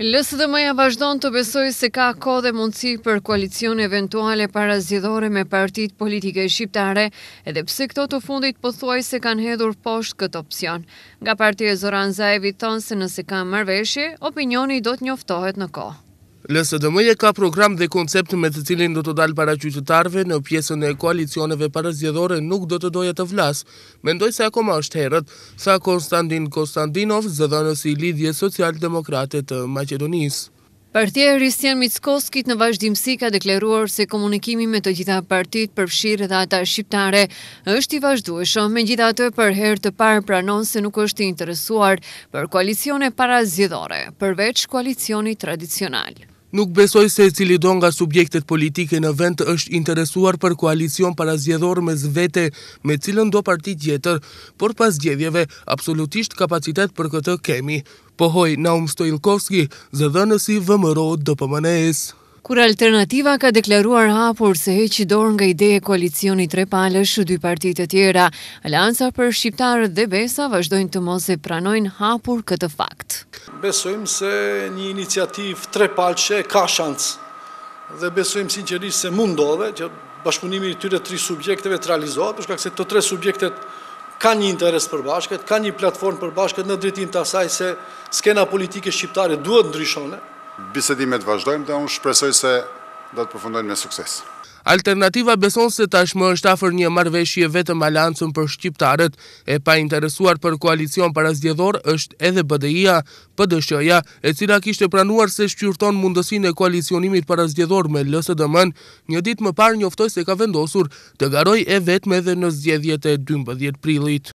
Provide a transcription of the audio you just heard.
Lësë dhe maja vazhdon të besoj se ka dhe mundësi për koalicion eventuale para me partit politike shqiptare, edhe pse këto të fundit po se kanë hedhur poshtë këtë opcion. Nga partit e Zoran Zaevi tonë se nëse ka mërveshje, opinioni do të njoftohet në kohë. LSDM-i ka program dhe koncept me të cilin do të dalë para qytetarëve në pjesën e koalicioneve parazgjedhore nuk do të doja të vlas. Mendoj se akoma është herët, sa Konstantin Konstantinov, zëdhënës i lidhje Social-Demokrate të Maqedonisë. Partia Ristian Mickoskit në vazhdimësi ka dekleruar se komunikimi me të gjitha partit fshirë dhe ata shqiptare është i vazhdueshëm me gjitha të për herë të parë pranon se nuk është i interesuar për koalicione para zjedhore, përveç koalicioni tradicional. Nuk besoj se cili do nga subjektet politike në vend është interesuar për koalicion parazjedhor me zvete me cilën do partit jetër, por pas gjedhjeve absolutisht kapacitet për këtë kemi. Pohoj, Naum Stojlkovski, nësi vëmëro dë pëmënes. Kur alternativa ka deklaruar hapur se heqi dorë nga ideje koalicioni tre palësh u dy partit e tjera, alansa për shqiptarët dhe besa vazhdojnë të mos e pranojnë hapur këtë fakt besojmë se një iniciativ tre palqe ka shancë dhe besojmë sinqerisht se mundove që bashkëpunimi i tyre tri subjekteve të realizohet, përshka këse të tre subjektet ka një interes përbashket, ka një platformë përbashket në dritin të asaj se skena politike shqiptare duhet ndryshone. Bisedimet vazhdojmë dhe unë shpresoj se do të përfundojnë me sukses. Alternativa beson se tashmë është afer një marveshje vetëm aliancën për shqiptarët, e pa interesuar për koalicion para zgjedhor është edhe BDI-a, PDSH-ja, e cila kishte pranuar se shqyrton mundësin e koalicionimit para zgjedhor me lsdm dëmën, një dit më parë njoftoj se ka vendosur të garoj e vetëm edhe në zgjedhjet e 12 prilit.